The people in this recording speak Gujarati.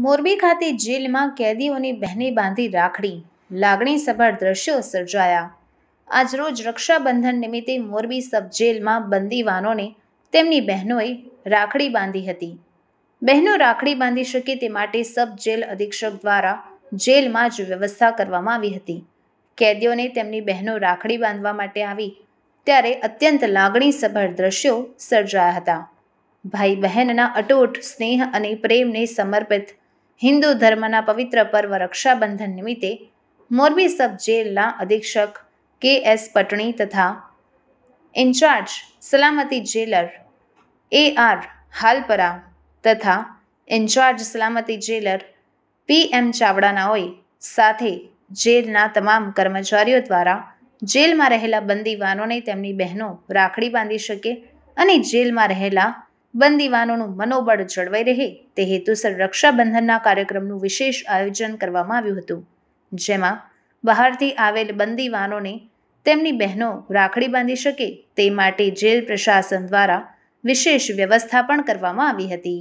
મોરબી ખાતે જેલમાં કેદીઓની બહેને બાંધી રાખડી લાગણીસભર દ્રશ્યો સર્જાયા આજરોજ રક્ષાબંધન નિમિત્તે મોરબી સબ જેલમાં બંદીવાનોને તેમની બહેનોએ રાખડી બાંધી હતી બહેનો રાખડી બાંધી શકે તે માટે સબ જેલ અધિક્ષક દ્વારા જેલમાં જ વ્યવસ્થા કરવામાં આવી હતી કેદીઓને તેમની બહેનો રાખડી બાંધવા માટે આવી ત્યારે અત્યંત લાગણીસભર દ્રશ્યો સર્જાયા હતા ભાઈ બહેનના અટૂટ સ્નેહ અને પ્રેમને સમર્પિત હિન્દુ ધર્મના પવિત્ર પર્વ રક્ષાબંધન નિમિત્તે મોરબી સબ જેલના અધિક્ષક કે એસ પટણી તથા ઇન્ચાર્જ સલામતી જેલર એ આર હાલપરા તથા ઇન્ચાર્જ સલામતી જેલર પી એમ ચાવડાનાઓએ સાથે જેલના તમામ કર્મચારીઓ દ્વારા જેલમાં રહેલા બંદીવાનોને તેમની બહેનો રાખડી બાંધી શકે અને જેલમાં રહેલા બંદીવાનોનું મનોબળ જળવાઈ રહે તે હેતુસર રક્ષાબંધનના કાર્યક્રમનું વિશેષ આયોજન કરવામાં આવ્યું હતું જેમાં બહારથી આવેલ બંદીવાનોને તેમની બહેનો રાખડી બાંધી શકે તે માટે જેલ પ્રશાસન દ્વારા વિશેષ વ્યવસ્થા પણ કરવામાં આવી હતી